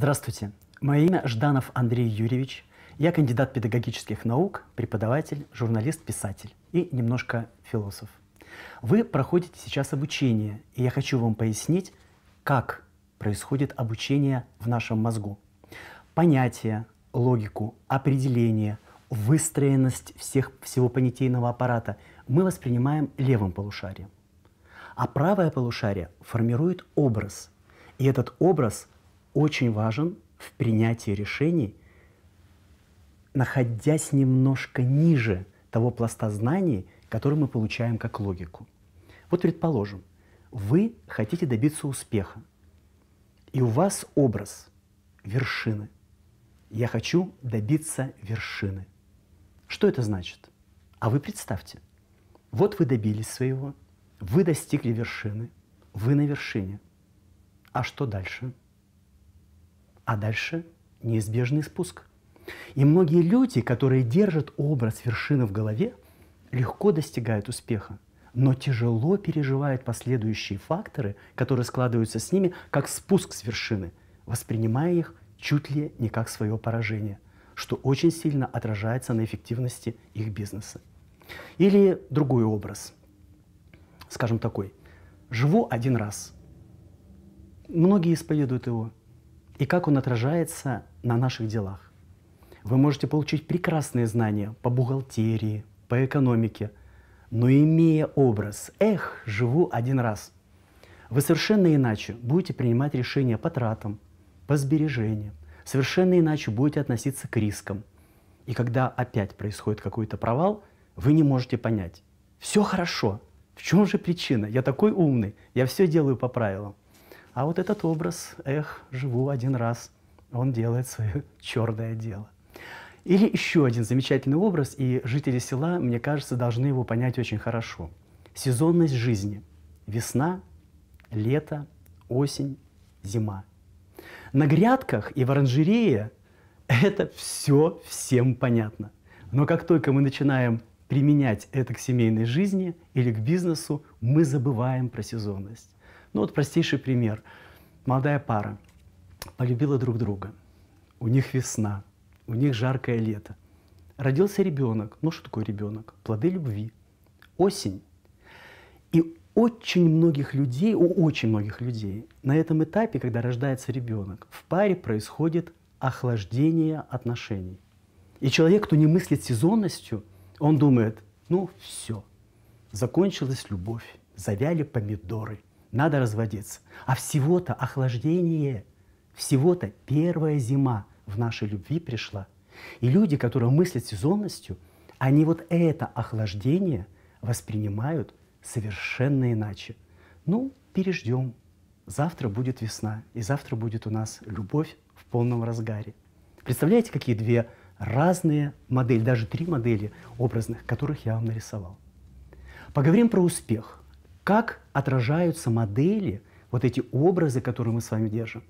Здравствуйте. Мое имя Жданов Андрей Юрьевич. Я кандидат педагогических наук, преподаватель, журналист, писатель и немножко философ. Вы проходите сейчас обучение, и я хочу вам пояснить, как происходит обучение в нашем мозгу. Понятия, логику, определение, выстроенность всех, всего понятийного аппарата мы воспринимаем левым полушарием. А правое полушарие формирует образ. И этот образ – очень важен в принятии решений, находясь немножко ниже того пласта знаний, который мы получаем как логику. Вот предположим, вы хотите добиться успеха, и у вас образ вершины. Я хочу добиться вершины. Что это значит? А вы представьте, вот вы добились своего, вы достигли вершины, вы на вершине. А что дальше? а дальше неизбежный спуск. И многие люди, которые держат образ вершины в голове, легко достигают успеха, но тяжело переживают последующие факторы, которые складываются с ними, как спуск с вершины, воспринимая их чуть ли не как свое поражение, что очень сильно отражается на эффективности их бизнеса. Или другой образ, скажем такой. Живу один раз. Многие исповедуют его – и как он отражается на наших делах. Вы можете получить прекрасные знания по бухгалтерии, по экономике, но имея образ «эх, живу один раз», вы совершенно иначе будете принимать решения по тратам, по сбережениям, совершенно иначе будете относиться к рискам. И когда опять происходит какой-то провал, вы не можете понять. Все хорошо. В чем же причина? Я такой умный, я все делаю по правилам. А вот этот образ «эх, живу один раз», он делает свое черное дело. Или еще один замечательный образ, и жители села, мне кажется, должны его понять очень хорошо. Сезонность жизни. Весна, лето, осень, зима. На грядках и в оранжерее это все всем понятно. Но как только мы начинаем применять это к семейной жизни или к бизнесу, мы забываем про сезонность. Ну вот простейший пример. Молодая пара полюбила друг друга. У них весна, у них жаркое лето. Родился ребенок. Ну что такое ребенок? Плоды любви. Осень. И очень многих людей, у очень многих людей на этом этапе, когда рождается ребенок, в паре происходит охлаждение отношений. И человек, кто не мыслит сезонностью, он думает, ну все, закончилась любовь, завяли помидоры – надо разводиться. А всего-то охлаждение, всего-то первая зима в нашей любви пришла. И люди, которые мыслят сезонностью, они вот это охлаждение воспринимают совершенно иначе. Ну, переждем. Завтра будет весна, и завтра будет у нас любовь в полном разгаре. Представляете, какие две разные модели, даже три модели образных, которых я вам нарисовал. Поговорим про успех как отражаются модели, вот эти образы, которые мы с вами держим,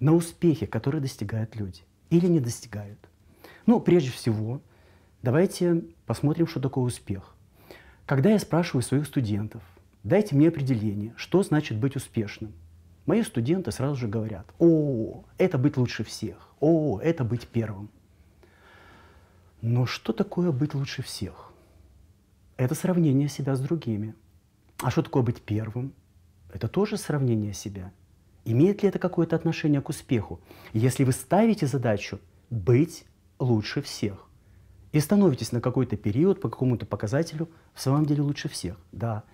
на успехе, которые достигают люди или не достигают. Ну, прежде всего, давайте посмотрим, что такое успех. Когда я спрашиваю своих студентов, дайте мне определение, что значит быть успешным, мои студенты сразу же говорят, о, это быть лучше всех, о, это быть первым. Но что такое быть лучше всех? Это сравнение себя с другими – а что такое быть первым? Это тоже сравнение себя. Имеет ли это какое-то отношение к успеху? Если вы ставите задачу быть лучше всех и становитесь на какой-то период по какому-то показателю в самом деле лучше всех, да,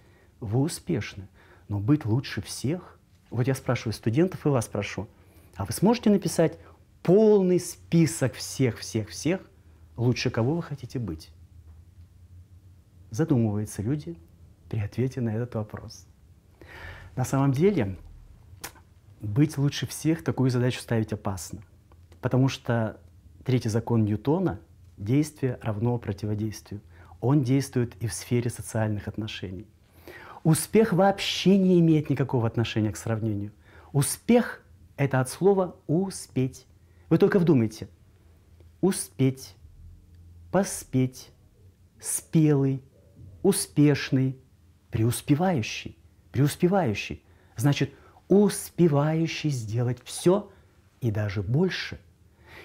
вы успешны, но быть лучше всех, вот я спрашиваю студентов и вас прошу, а вы сможете написать полный список всех-всех-всех, лучше кого вы хотите быть? Задумываются люди, при ответе на этот вопрос. На самом деле, быть лучше всех такую задачу ставить опасно, потому что третий закон Ньютона — действие равно противодействию. Он действует и в сфере социальных отношений. Успех вообще не имеет никакого отношения к сравнению. Успех — это от слова «успеть». Вы только вдумайте. Успеть, поспеть, спелый, успешный, преуспевающий, преуспевающий, значит, успевающий сделать все и даже больше.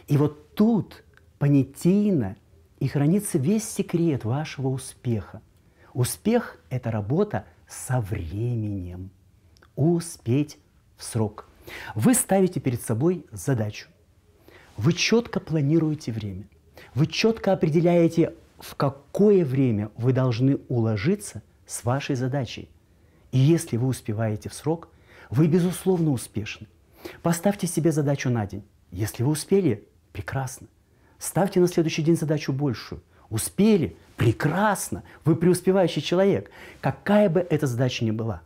И вот тут понятийно и хранится весь секрет вашего успеха. Успех – это работа со временем. Успеть в срок. Вы ставите перед собой задачу. Вы четко планируете время. Вы четко определяете, в какое время вы должны уложиться с вашей задачей. И если вы успеваете в срок, вы, безусловно, успешны. Поставьте себе задачу на день. Если вы успели, прекрасно. Ставьте на следующий день задачу большую. Успели? Прекрасно! Вы преуспевающий человек, какая бы эта задача ни была.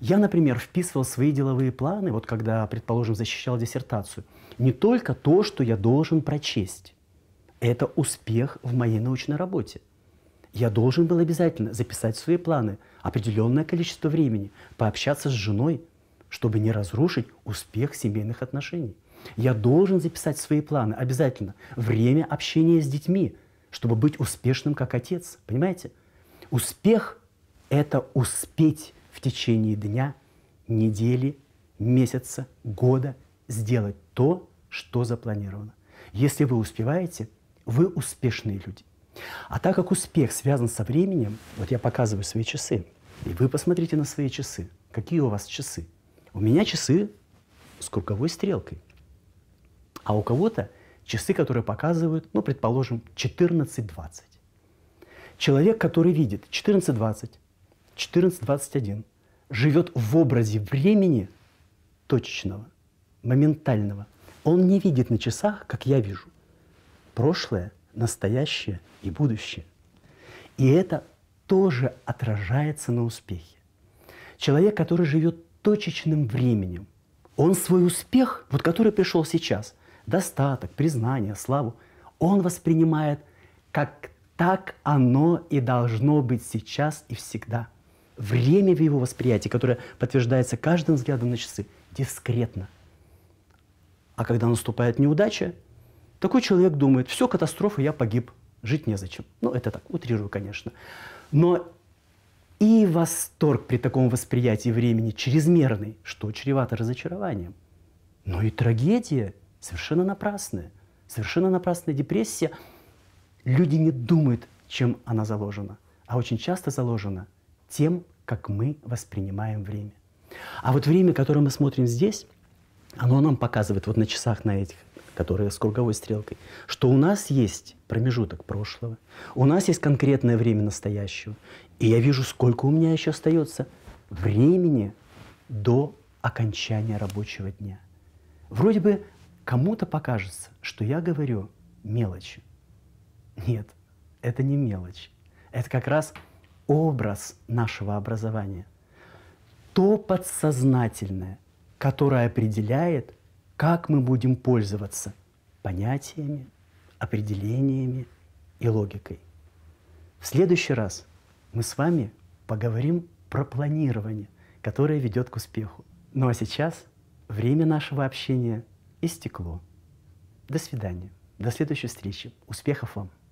Я, например, вписывал свои деловые планы, вот когда, предположим, защищал диссертацию, не только то, что я должен прочесть. Это успех в моей научной работе – я должен был обязательно записать свои планы определенное количество времени, пообщаться с женой, чтобы не разрушить успех семейных отношений. Я должен записать свои планы обязательно время общения с детьми, чтобы быть успешным как отец. Понимаете? Успех – это успеть в течение дня, недели, месяца, года сделать то, что запланировано. Если вы успеваете, вы успешные люди. А так как успех связан со временем, вот я показываю свои часы, и вы посмотрите на свои часы. Какие у вас часы? У меня часы с круговой стрелкой. А у кого-то часы, которые показывают, ну, предположим, 14.20. Человек, который видит 14.20, 14.21, живет в образе времени точечного, моментального. Он не видит на часах, как я вижу, прошлое – настоящее и будущее. И это тоже отражается на успехе. Человек, который живет точечным временем, он свой успех, вот который пришел сейчас, достаток, признание, славу, он воспринимает как так оно и должно быть сейчас и всегда. Время в его восприятии, которое подтверждается каждым взглядом на часы, дискретно. А когда наступает неудача, такой человек думает, все, катастрофа, я погиб, жить незачем. Ну, это так, утрирую, конечно. Но и восторг при таком восприятии времени чрезмерный, что чревато разочарованием. Но и трагедия совершенно напрасная, совершенно напрасная депрессия. Люди не думают, чем она заложена, а очень часто заложена тем, как мы воспринимаем время. А вот время, которое мы смотрим здесь, оно нам показывает вот на часах на этих которая с круговой стрелкой, что у нас есть промежуток прошлого, у нас есть конкретное время настоящего, и я вижу, сколько у меня еще остается времени до окончания рабочего дня. Вроде бы кому-то покажется, что я говорю мелочи. Нет, это не мелочь. Это как раз образ нашего образования. То подсознательное, которое определяет как мы будем пользоваться понятиями, определениями и логикой. В следующий раз мы с вами поговорим про планирование, которое ведет к успеху. Ну а сейчас время нашего общения истекло. До свидания. До следующей встречи. Успехов вам!